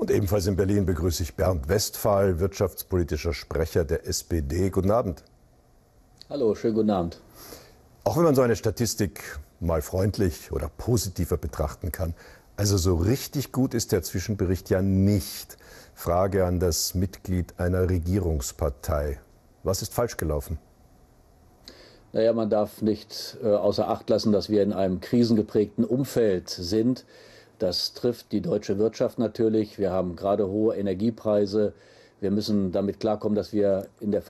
Und ebenfalls in Berlin begrüße ich Bernd Westphal, wirtschaftspolitischer Sprecher der SPD. Guten Abend. Hallo, schönen guten Abend. Auch wenn man so eine Statistik mal freundlich oder positiver betrachten kann, also so richtig gut ist der Zwischenbericht ja nicht. Frage an das Mitglied einer Regierungspartei. Was ist falsch gelaufen? Naja, man darf nicht äh, außer Acht lassen, dass wir in einem krisengeprägten Umfeld sind. Das trifft die deutsche Wirtschaft natürlich. Wir haben gerade hohe Energiepreise. Wir müssen damit klarkommen, dass wir in der